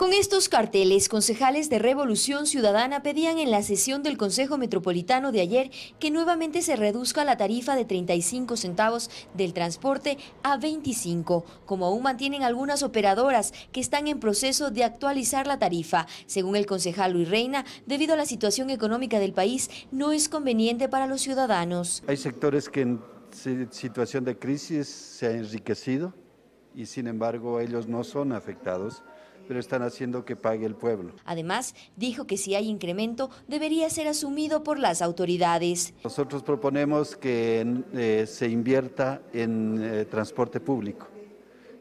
Con estos carteles, concejales de Revolución Ciudadana pedían en la sesión del Consejo Metropolitano de ayer que nuevamente se reduzca la tarifa de 35 centavos del transporte a 25, como aún mantienen algunas operadoras que están en proceso de actualizar la tarifa. Según el concejal Luis Reina, debido a la situación económica del país, no es conveniente para los ciudadanos. Hay sectores que en situación de crisis se han enriquecido y sin embargo ellos no son afectados pero están haciendo que pague el pueblo. Además, dijo que si hay incremento, debería ser asumido por las autoridades. Nosotros proponemos que eh, se invierta en eh, transporte público,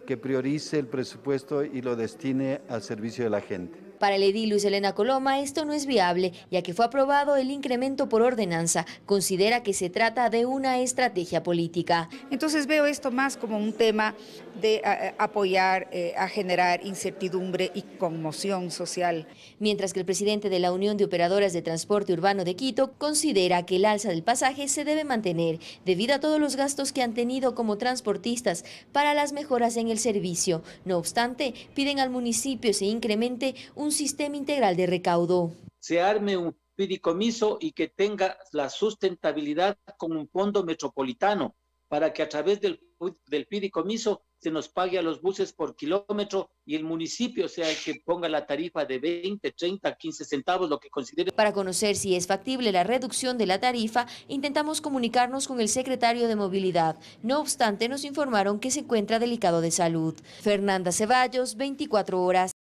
que priorice el presupuesto y lo destine al servicio de la gente. Para el edil Luis Elena Coloma esto no es viable, ya que fue aprobado el incremento por ordenanza. Considera que se trata de una estrategia política. Entonces veo esto más como un tema de eh, eh, apoyar eh, a generar incertidumbre y conmoción social. Mientras que el presidente de la Unión de Operadoras de Transporte Urbano de Quito considera que el alza del pasaje se debe mantener debido a todos los gastos que han tenido como transportistas para las mejoras en el servicio. No obstante, piden al municipio se incremente un un sistema integral de recaudo. Se arme un pidicomiso y que tenga la sustentabilidad con un fondo metropolitano para que a través del, del pidicomiso se nos pague a los buses por kilómetro y el municipio sea el que ponga la tarifa de 20, 30, 15 centavos, lo que considere. Para conocer si es factible la reducción de la tarifa, intentamos comunicarnos con el secretario de Movilidad. No obstante, nos informaron que se encuentra delicado de salud. Fernanda Ceballos, 24 horas.